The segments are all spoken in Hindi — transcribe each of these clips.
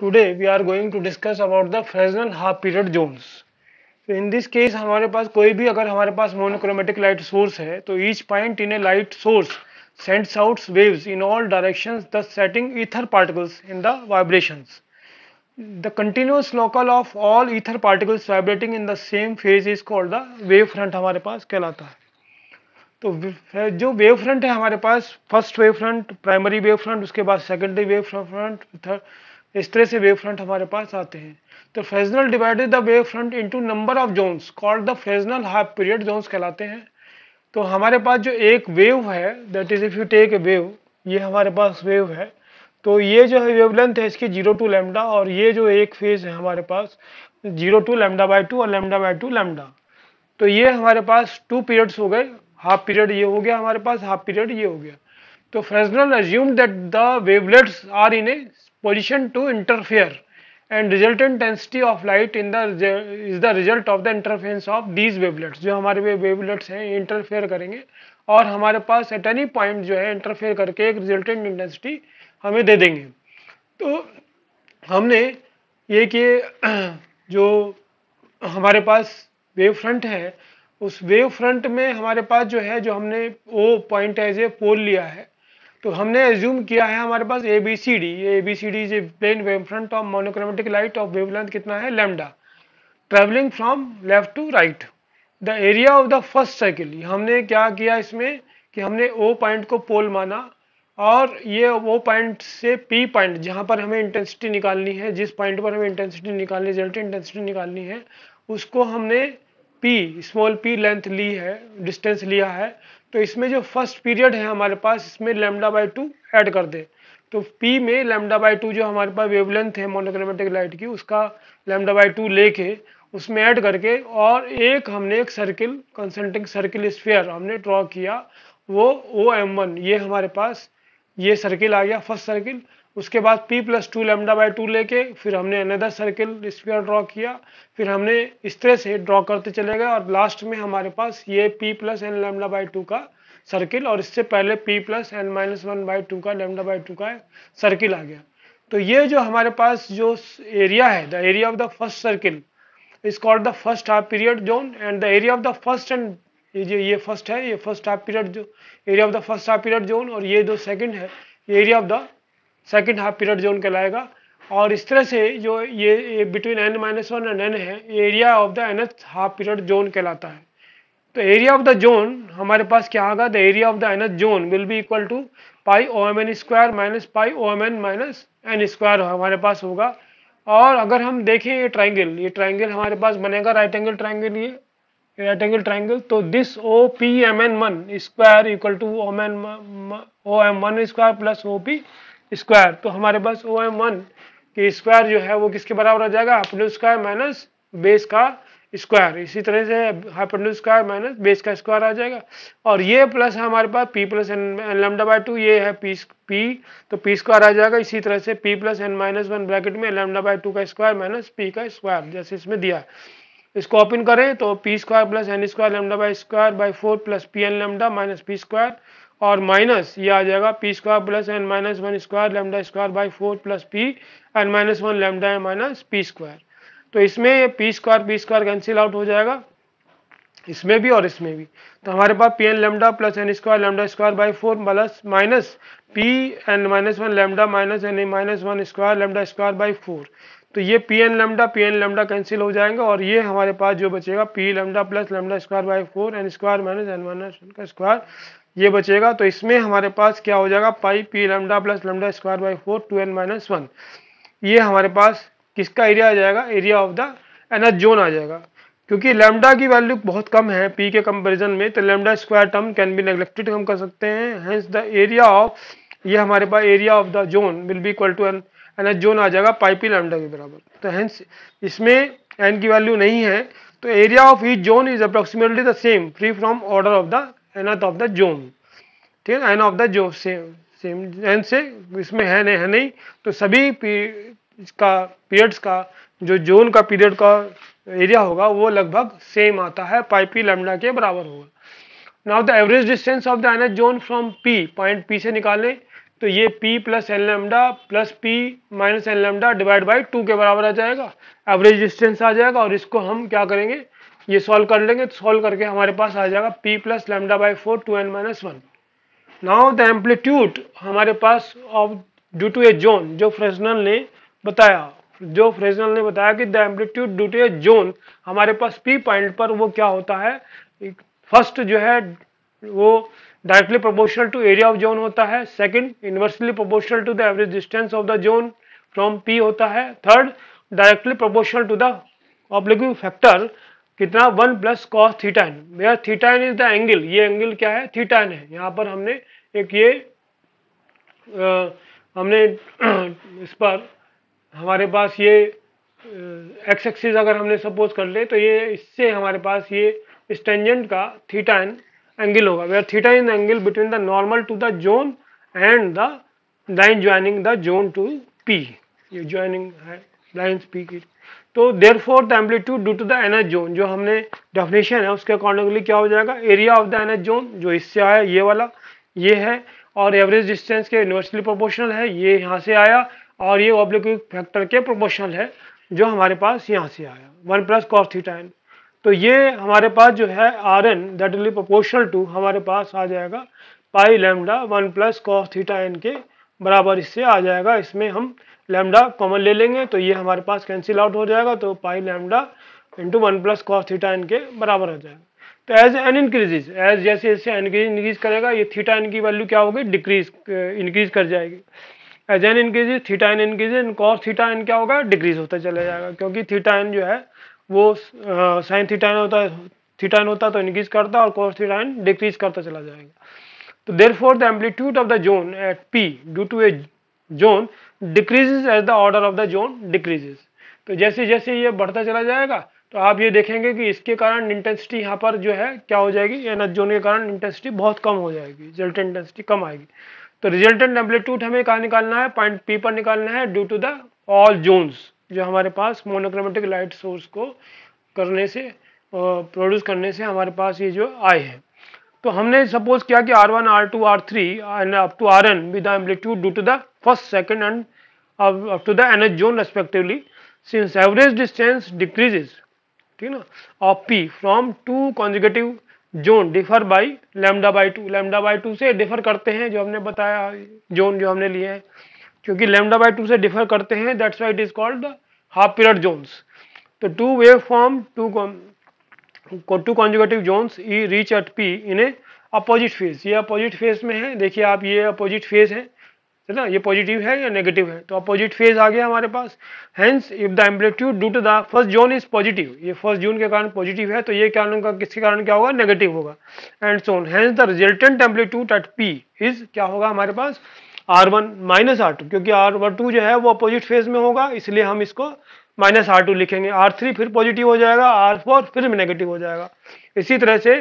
today we are going to discuss about the Fresnel half period zones in this case हमारे पास कोई भी अगर हमारे पास मोनोक्रोमेटिक लाइट सोर्स है तो each point in a light source sends out waves in all directions the setting ether particles in the vibrations the continuous local of all ether particles vibrating in the same phase is called the wave front हमारे पास कहलाता है तो जो वेव फ्रंट है हमारे पास first wave front primary wave front उसके बाद सेकेंडरी वेव फ्रंट इस तरह से वेव फ्रंट हमारे पास आते हैं तो Fresnel divided the wave front into number of zones called the Fresnel half period zones कहलाते हैं तो हमारे पास जो एक वेव है that is if you take a wave ये हमारे पास वेव है तो ये जो है वेवलेंथ है इसकी जीरो टू लेमडा और ये जो एक फेज है हमारे पास zero two lambda by two और लेमडा बाई टू लेमडा तो ये हमारे पास टू पीरियड्स हो गए हाफ पीरियड ये हो गया हमारे पास हाफ पीरियड ये हो गया तो Fresnel assume that the wavelets are in a position to interfere and resultant density of light in the is the result of the interference of these wavelets जो हमारे वे वेवलेट्स हैं इंटरफेयर करेंगे और हमारे पास एट एनी पॉइंट जो है इंटरफेयर करके एक रिजल्टेंट इंटेंसिटी हमें दे देंगे तो हमने ये कि जो हमारे पास वेव फ्रंट है उस वेव फ्रंट में हमारे पास जो है जो हमने वो पॉइंट एज ए पोल लिया है तो हमने एज्यूम किया है हमारे पास ए बी सी डी ये A B C D plane wave front of monochromatic light of wavelength कितना है lambda travelling from left to right the area of the first cycle हमने क्या किया इसमें कि हमने ओ पॉइंट को पोल माना और ये वो पॉइंट से पी पॉइंट जहाँ पर हमें इंटेंसिटी निकालनी है जिस पॉइंट पर हमें इंटेंसिटी निकालनी रिजल्टेंट इंटेंसिटी निकालनी है उसको हमने पी स्मॉल पी लेंथ ली है डिस्टेंस लिया है तो इसमें जो फर्स्ट पीरियड है हमारे पास इसमें लेमडा बाई टू ऐड कर दे तो P में लेमडा बाई टू जो हमारे पास वेवलेंथ है मोनोक्रोमेटिक लाइट की उसका लेमडा बाई टू लेके उसमें ऐड करके और एक हमने एक सर्किल कंसेंट्रिक सर्किल स्फेयर हमने ड्रॉ किया वो ओ एम वन ये हमारे पास ये सर्किल आ गया फर्स्ट सर्किल उसके बाद P plus two lambda by two लेके फिर हमने अनदर सर्किल स्क्वायर ड्रॉ किया फिर हमने इस तरह से ड्रॉ करते चले गए और लास्ट में हमारे पास ये P plus N lambda by two का सर्किल और इससे पहले P plus N minus one by two का लेमडा बाई टू का सर्किल आ गया तो ये जो हमारे पास जो एरिया है the area of the first circle is called the first half period zone and the area of the first and ये ये फर्स्ट है ये फर्स्ट हाफ पीरियड जो area of the first half period zone और ये जो सेकंड है area of the second half period zone कहलाएगा और इस तरह से जो ये between N minus one and N है area of the N half period zone कहलाता है तो एरिया ऑफ द जोन हमारे पास क्या आगा the area of the n zone will be equal to pi O M n square minus pi O M n minus n square हमारे पास होगा और अगर हम देखें ये ट्राइंगल ये ट्राइंगल हमारे पास बनेगा राइट एंगल ट्राइंगल ये राइट एंगल ट्राइंगल तो this O P M n one square equal to O M O M one square plus O P square तो हमारे पास ओ एम वन के स्क्वायर जो है वो किसके बराबर आ जाएगा हाइपोटेन्यूज स्क्वायर माइनस बेस का स्क्वायर इसी तरह से हाइपोटेन्यूज स्क्वायर माइनस बेस का स्क्वायर आ जाएगा और ये प्लस है हमारे पास P plus n n lambda by two ये है पी पी तो पी स्क्वायर आ जाएगा इसी तरह से P plus N minus one bracket में एलेमडा बाई टू का स्क्वायर माइनस पी का स्क्वायर जैसे इसमें दिया इसको ओपन करें तो P square plus n square lambda by square by four plus P n lambda minus P square और माइनस ये आ जाएगा P square plus N minus one square lambda square by four plus P n minus one lambda n minus P square तो इसमें ये P square P square cancel out हो जाएगा इसमें भी और इसमें भी तो हमारे पास P n lambda plus n square lambda square by four plus minus P n minus one lambda minus n minus one square lambda square by four तो ये P n lambda P n lambda cancel हो जाएंगे और ये हमारे पास जो बचेगा P lambda plus lambda square by four n square minus n minus one का स्क्वायर ये बचेगा तो इसमें हमारे पास क्या हो जाएगा pi P lambda plus lambda square by four two n minus one ये हमारे पास किसका एरिया आ जाएगा एरिया ऑफ द एनर्ज जोन आ जाएगा क्योंकि लेमडा की वैल्यू बहुत कम है पी के कंपेरिजन में तो lambda square term can be neglected हम कर सकते हैं हैंस द एरिया ऑफ ये हमारे पास area of the zone will be equal to n n zone आ जाएगा पाइपी लेमडा के बराबर तो हैंस इसमें एन की वैल्यू नहीं है तो area of each zone is approximately the same free from order of the nth of the zone ठीक है एन ऑफ द जो सेम सेम एन से इसमें है नहीं है नहीं तो सभी का पीरियड्स का जो जोन का पीरियड का एरिया होगा वो लगभग सेम आता है पाई पी लेमडा के बराबर होगा now the average distance of the nth zone from P point P से निकालें तो ये p plus N lambda plus P minus n lambda divide by two के बराबर आ जाएगा एवरेज डिस्टेंस आ जाएगा और इसको हम क्या करेंगे ये सॉल्व कर लेंगे तो सॉल्व करके हमारे पास आ जाएगा p plus lambda by four two n minus one now the amplitude हमारे पास of due to a zone जो फ्रेजनल ने बताया जो फ्रेजनल ने बताया कि the amplitude due to a zone हमारे पास p पॉइंट पर वो क्या होता है फर्स्ट जो है वो directly proportional to area of zone होता है second inversely proportional to the average distance of the zone from P होता है third directly proportional to the oblique factor कितना one plus cos theta n मेरा theta n is the angle ये एंगल क्या है थीटा एन है यहाँ पर हमने एक ये आ, हमने इस पर हमारे पास ये एक्स एक्सिस अगर हमने सपोज कर ले तो ये इससे हमारे पास ये इस टेंजेंट का थीटा एन एंगल होगा where theta in angle between the normal to the zone and the line joining the zone to P ये ज्वाइनिंग है लाइन पी की तो therefore the amplitude due to the एनर्ज जोन जो हमने डेफिनेशन है उसके अकॉर्डिंगली क्या हो जाएगा एरिया ऑफ द एनर्ज जोन जो इससे आया ये वाला ये है और एवरेज डिस्टेंस के यूनिवर्सली प्रोपोर्शनल है ये यहाँ से आया और ये ऑब्लिक फैक्टर के प्रोपोर्शनल है जो हमारे पास यहाँ से आया one plus cos theta n तो ये हमारे पास जो है R n that will proportional to हमारे पास आ जाएगा pi lambda one plus cos theta n के बराबर इससे आ जाएगा इसमें हम लैमडा कॉमन ले लेंगे तो ये हमारे पास कैंसिल आउट हो जाएगा तो pi lambda into one plus cos theta n के बराबर हो जाएगा तो एज एन इंक्रीजेज एज जैसे जैसे एन इंक्रीज करेगा ये थीटा एन की वैल्यू क्या होगी डिक्रीज इंक्रीज कर जाएगी as n increases theta n increase in cos theta n क्या होगा डिक्रीज होता चला जाएगा क्योंकि थीटा एन जो है वो साइन थीटा एन होता है थीटा एन होता तो इंक्रीज करता और कॉस थीटा एन डिक्रीज करता चला जाएगा तो therefore the amplitude of the zone at P due to a zone decreases as the order of the zone decreases तो जैसे जैसे ये बढ़ता चला जाएगा तो आप ये देखेंगे कि इसके कारण इंटेंसिटी यहाँ पर जो है क्या हो जाएगी एन एच जोन के कारण इंटेंसिटी बहुत कम हो जाएगी रिजल्ट इंटेंसिटी कम आएगी तो रिजल्टेंट एम्पलीट्यूड हमें कहाँ निकालना है पॉइंट पी पर निकालना है due to the all zones जो हमारे पास मोनोक्रोमेटिक लाइट सोर्स को करने से प्रोड्यूस करने से हमारे पास ये जो आए हैं तो हमने सपोज किया कि R one R two R three and up to R n with amplitude due to the first second and up to the nth zone respectively since average distance decreases ठीक ना of P from two conjugative zone differ by lambda by two lambda by two से डिफर करते हैं जो हमने बताया जोन जो हमने लिए हैं क्योंकि लेमडा बाई टू से डिफर करते हैं that's why it is called half period zones so two wave form two two conjugative zones ई reach at P in a opposite phase ये अपोजिट फेज में है देखिए आप ये अपोजिट फेज है है ना ये पॉजिटिव है या नेगेटिव है तो अपोजिट फेज आ गया हमारे पास hence if the amplitude due to the first zone is positive ये फर्स्ट जोन के कारण पॉजिटिव है तो ये क्या होगा किसके कारण क्या होगा नेगेटिव होगा and so on hence the resultant amplitude at P is क्या होगा हमारे पास R one minus R two क्योंकि आर वन टू जो है वो अपोजिट फेज में होगा इसलिए हम इसको माइनस आर टू लिखेंगे आर थ्री फिर पॉजिटिव हो जाएगा आर फोर फिर नेगेटिव हो जाएगा इसी तरह से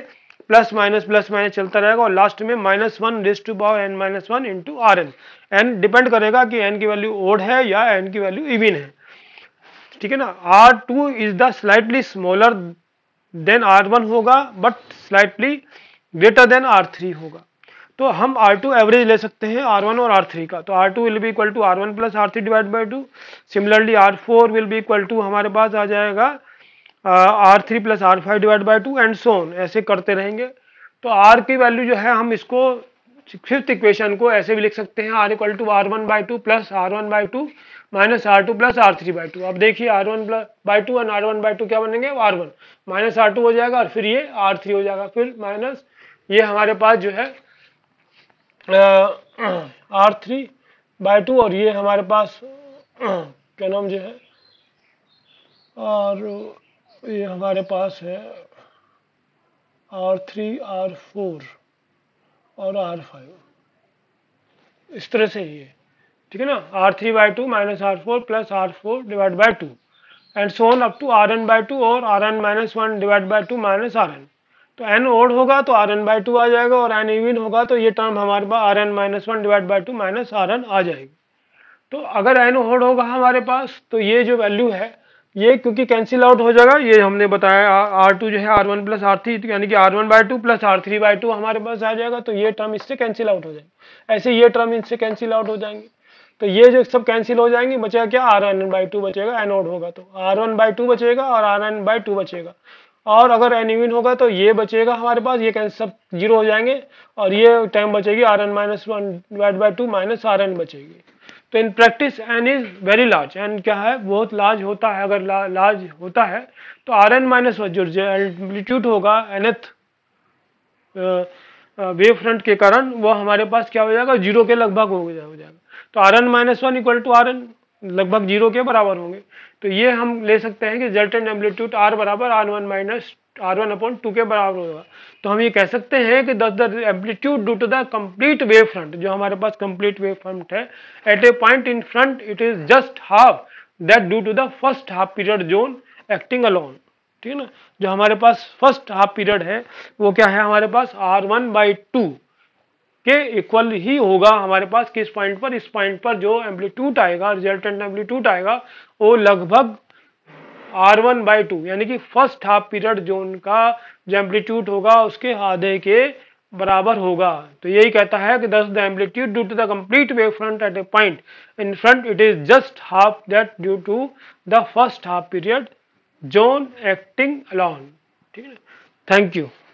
प्लस माइनस प्लस माइनस चलता रहेगा और लास्ट में minus one raise to power n minus one into R n n depend करेगा कि एन की वैल्यू ओड है या एन की वैल्यू इविन है ठीक है ना R two is the slightly smaller than R one होगा but slightly greater than R three होगा तो हम आर टू एवरेज ले सकते हैं आर वन और आर थ्री का तो आर टू विल भी equal to R one plus R three divide by two similarly R four will भी इक्वल टू हमारे पास आ जाएगा R three plus R five divide by two and सोन ऐसे करते रहेंगे तो आर की वैल्यू जो है हम इसको फिफ्थ इक्वेशन को ऐसे भी लिख सकते हैं R equal to R one by two plus R one by two minus R two plus R three by two अब देखिए R one plus by two and R one by two क्या बनेंगे R one minus R two हो जाएगा और फिर ये आर थ्री हो जाएगा फिर माइनस ये हमारे पास जो है आर थ्री बाय टू और ये हमारे पास क्या नाम जो है और ये हमारे पास है आर थ्री आर फोर और आर फाइव इस तरह से ही है ठीक है ना R three by two minus R four plus R four divide by two and so on up to R n by two और R n minus one divide by two minus R n तो एन ओड होगा तो आर एन बाई टू आ जाएगा और एन इविन होगा तो ये टर्म हमारे पास R n minus one divide by two minus R n आ जाएगी तो अगर एन ओड होगा हमारे पास तो ये जो वैल्यू है ये क्योंकि कैंसिल आउट हो जाएगा ये हमने बताया आर टू जो है R one plus R three यानी कि R one by two plus R three by two हमारे पास आ जाएगा तो ये टर्म इससे कैंसिल आउट हो जाएगा ऐसे ये टर्म इससे कैंसिल आउट हो जाएंगे तो ये जो सब कैंसिल हो जाएंगे बचेगा क्या आर एन बाई टू बचेगा एनोड होगा तो आर वन बाई टू बचेगा और आर एन बाई टू बचेगा और अगर एनिविन होगा तो ये बचेगा हमारे पास ये कैंसिल सब जीरो हो जाएंगे और ये टाइम बचेगी R n minus one divide by two minus R n बचेगी तो in practice n is very large n क्या है बहुत लार्ज होता है अगर ला, लार्ज होता है तो आर एन माइनस वन जो एल्टीट्यूड होगा एनथ वेव फ्रंट के कारण वह हमारे पास क्या हो जाएगा जीरो के लगभग हो जाएगा तो R n minus one equal to R n लगभग जीरो के बराबर होंगे तो ये हम ले सकते हैं कि रिजल्टेंट एम्पलीट्यूड आर बराबर R one minus R one upon two के बराबर होगा तो हम ये कह सकते हैं कि thus the amplitude due to the complete wave front जो हमारे पास कंप्लीट वेव फ्रंट है at a point in front it is just half that due to the first half period zone acting alone ठीक है ना जो हमारे पास फर्स्ट हाफ पीरियड है वो क्या है हमारे पास आर वन बाई टू के इक्वल ही होगा हमारे पास किस पॉइंट पर इस पॉइंट पर जो एम्पलीट्यूट आएगा रिजल्टेंट एम्पलीट्यूट आएगा वो लगभग आर वन बाई टू यानी कि फर्स्ट हाफ पीरियड जोन का जो एम्पलीट्यूट होगा उसके आधे के बराबर होगा तो यही कहता है कि thus the amplitude due to the complete wave front at a point in front it is just half that due to the first half period zone acting alone ठीक है थैंक यू